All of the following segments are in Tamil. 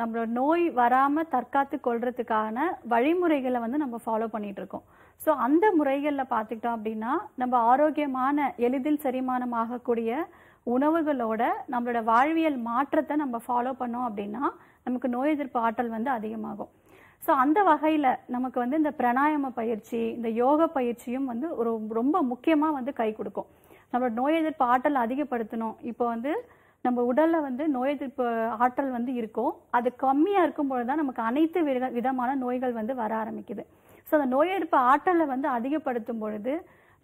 நம்மளோட நோய் வராமல் தற்காத்து கொள்றதுக்கான வழிமுறைகளை வந்து நம்ம ஃபாலோ பண்ணிட்டு இருக்கோம் ஸோ அந்த முறைகளில் பார்த்துக்கிட்டோம் அப்படின்னா நம்ம ஆரோக்கியமான எளிதில் செரிமானம் ஆகக்கூடிய உணவுகளோட நம்மளோட வாழ்வியல் மாற்றத்தை நம்ம ஃபாலோ பண்ணோம் அப்படின்னா நமக்கு நோய் எதிர்ப்பு ஆற்றல் வந்து அதிகமாகும் ஸோ அந்த வகையில் நமக்கு வந்து இந்த பிரணாயம பயிற்சி இந்த யோக பயிற்சியும் வந்து ஒரு ரொம்ப முக்கியமாக வந்து கை கொடுக்கும் நம்மளோட நோய் எதிர்ப்பு ஆற்றல் அதிகப்படுத்தணும் இப்போ வந்து நம்ம உடல்ல வந்து நோய் எதிர்ப்பு ஆற்றல் வந்து இருக்கும் அது கம்மியா இருக்கும் தான் நமக்கு அனைத்து வித விதமான நோய்கள் வந்து வர ஆரம்பிக்குது ஸோ அந்த நோய் எதிர்ப்பு ஆற்றலை வந்து அதிகப்படுத்தும் பொழுது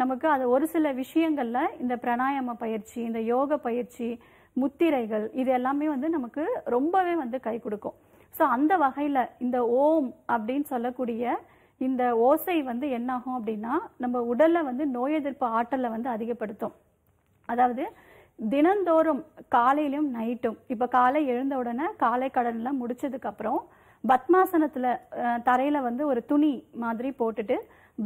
நமக்கு அது ஒரு சில விஷயங்கள்ல இந்த பிராணாயாம பயிற்சி இந்த யோக பயிற்சி முத்திரைகள் இது எல்லாமே வந்து நமக்கு ரொம்பவே வந்து கை கொடுக்கும் ஸோ அந்த வகையில் இந்த ஓம் அப்படின்னு சொல்லக்கூடிய இந்த ஓசை வந்து என்னாகும் அப்படின்னா நம்ம உடல்ல வந்து நோய் எதிர்ப்பு ஆற்றலை வந்து அதிகப்படுத்தும் அதாவது தினந்தோறும் காலையிலும் நைட்டும் இப்போ காலை எழுந்த உடனே காலை கடன்லாம் முடிச்சதுக்கப்புறம் பத்மாசனத்தில் தரையில் வந்து ஒரு துணி மாதிரி போட்டுட்டு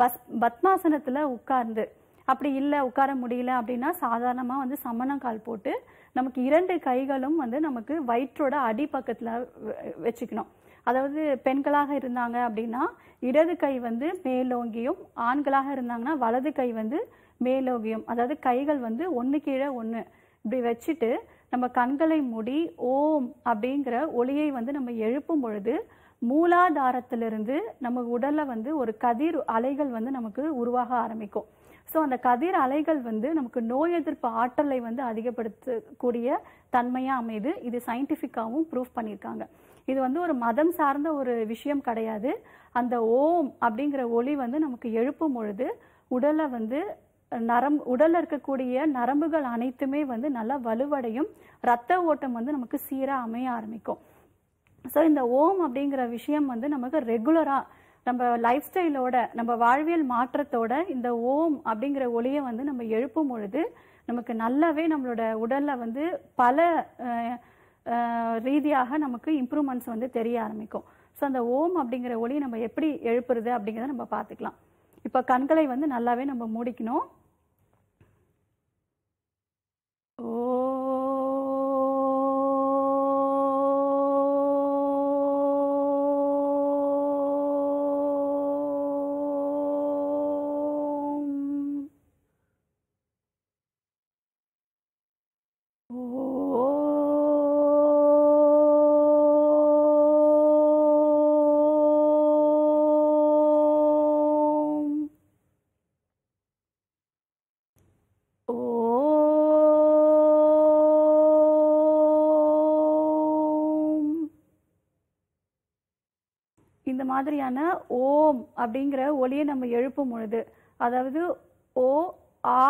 பஸ் பத்மாசனத்தில் உட்கார்ந்து அப்படி இல்லை உட்கார முடியல அப்படின்னா சாதாரணமாக வந்து சமணங்கால் போட்டு நமக்கு இரண்டு கைகளும் வந்து நமக்கு வயிற்றோட அடிப்பக்கத்துல வச்சுக்கணும் அதாவது பெண்களாக இருந்தாங்க அப்படின்னா இடது கை வந்து மேலோங்கியும் ஆண்களாக இருந்தாங்கன்னா வலது கை வந்து மேலோகியம் அதாவது கைகள் வந்து ஒன்று கீழே ஒன்று இப்படி வச்சுட்டு நம்ம கண்களை மூடி ஓம் அப்படிங்கிற ஒளியை வந்து நம்ம எழுப்பும் பொழுது மூலாதாரத்திலிருந்து நம்ம உடலில் வந்து ஒரு கதிர் அலைகள் வந்து நமக்கு உருவாக ஆரம்பிக்கும் ஸோ அந்த கதிர் அலைகள் வந்து நமக்கு நோய் எதிர்ப்பு ஆற்றலை வந்து அதிகப்படுத்தக்கூடிய தன்மையாக அமைது இது சயின்டிஃபிக்காகவும் ப்ரூவ் பண்ணியிருக்காங்க இது வந்து ஒரு மதம் சார்ந்த ஒரு விஷயம் கிடையாது அந்த ஓம் அப்படிங்கிற ஒளி வந்து நமக்கு எழுப்பும் பொழுது உடலை வந்து நரம் உடலில் இருக்கக்கூடிய நரம்புகள் அனைத்துமே வந்து நல்லா வலுவடையும் ரத்த ஓட்டம் வந்து நமக்கு சீராக அமைய ஆரம்பிக்கும் ஸோ இந்த ஓம் அப்படிங்கிற விஷயம் வந்து நமக்கு ரெகுலராக நம்ம லைஃப் ஸ்டைலோட நம்ம வாழ்வியல் மாற்றத்தோட இந்த ஓம் அப்படிங்கிற ஒளியை வந்து நம்ம எழுப்பும் பொழுது நமக்கு நல்லாவே நம்மளோட உடலில் வந்து பல ரீதியாக நமக்கு இம்ப்ரூவ்மெண்ட்ஸ் வந்து தெரிய ஆரம்பிக்கும் ஸோ அந்த ஓம் அப்படிங்கிற ஒளி நம்ம எப்படி எழுப்புறது அப்படிங்கிறத நம்ம பார்த்துக்கலாம் இப்போ கண்களை வந்து நல்லாவே நம்ம மூடிக்கணும் மாதிரியான ஓம் அப்படிங்கிற ஒலியை நம்ம எழுப்பும் பொழுது அதாவது ஓ ஆ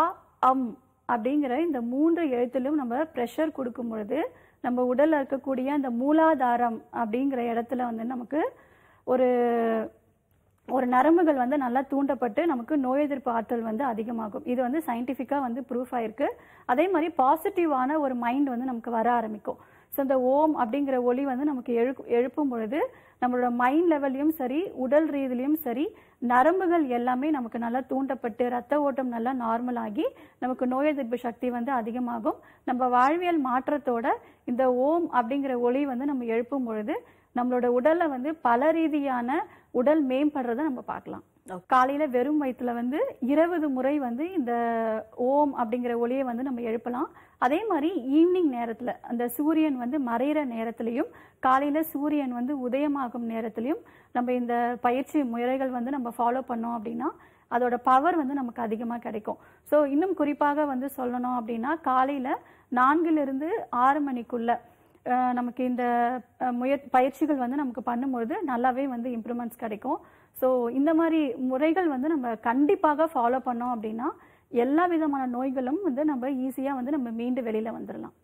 அம் அப்படிங்கிற இந்த மூன்று எழுத்திலும் நம்ம ப்ரெஷர் கொடுக்கும் பொழுது நம்ம உடலில் இருக்கக்கூடிய அந்த மூலாதாரம் அப்படிங்கிற இடத்துல வந்து நமக்கு ஒரு ஒரு நரம்புகள் வந்து நல்லா தூண்டப்பட்டு நமக்கு நோய் எதிர்ப்பு ஆற்றல் வந்து அதிகமாகும் இது வந்து சயின்டிஃபிக்காக வந்து ப்ரூஃப் ஆயிருக்கு அதே மாதிரி பாசிட்டிவான ஒரு மைண்ட் வந்து நமக்கு வர ஆரம்பிக்கும் ஸோ இந்த ஓம் அப்படிங்கிற ஒலி வந்து நமக்கு எழு எழுப்பும் பொழுது நம்மளோட மைண்ட் லெவல்லையும் சரி உடல் ரீதியிலையும் சரி நரம்புகள் எல்லாமே நமக்கு நல்லா தூண்டப்பட்டு ரத்த ஓட்டம் நல்லா நார்மல் ஆகி நமக்கு நோய் எதிர்ப்பு சக்தி வந்து அதிகமாகும் நம்ம வாழ்வியல் மாற்றத்தோட இந்த ஓம் அப்படிங்கிற ஒளி வந்து நம்ம எழுப்பும் பொழுது நம்மளோட உடலை வந்து பல ரீதியான உடல் மேம்படுறதை நம்ம பார்க்கலாம் காலையில் வெறும் வயிற்றுல வந்து இருபது முறை வந்து இந்த ஓம் அப்படிங்கிற ஒளியை வந்து நம்ம எழுப்பலாம் அதே மாதிரி ஈவினிங் நேரத்தில் அந்த சூரியன் வந்து மறைகிற நேரத்துலையும் காலையில் சூரியன் வந்து உதயமாகும் நேரத்துலையும் நம்ம இந்த பயிற்சி முறைகள் வந்து நம்ம ஃபாலோ பண்ணோம் அப்படின்னா அதோட பவர் வந்து நமக்கு அதிகமாக கிடைக்கும் ஸோ இன்னும் குறிப்பாக வந்து சொல்லணும் அப்படின்னா காலையில் நான்கிலிருந்து ஆறு மணிக்குள்ளே நமக்கு இந்த முய பயிற்சிகள் வந்து நமக்கு பண்ணும்பொழுது நல்லாவே வந்து இம்ப்ரூவ்மெண்ட்ஸ் கிடைக்கும் ஸோ இந்த மாதிரி முறைகள் வந்து நம்ம கண்டிப்பாக ஃபாலோ பண்ணோம் அப்படின்னா எல்லா விதமான நோய்களும் வந்து நம்ம ஈஸியாக வந்து நம்ம மீண்டு வெளியில் வந்துடலாம்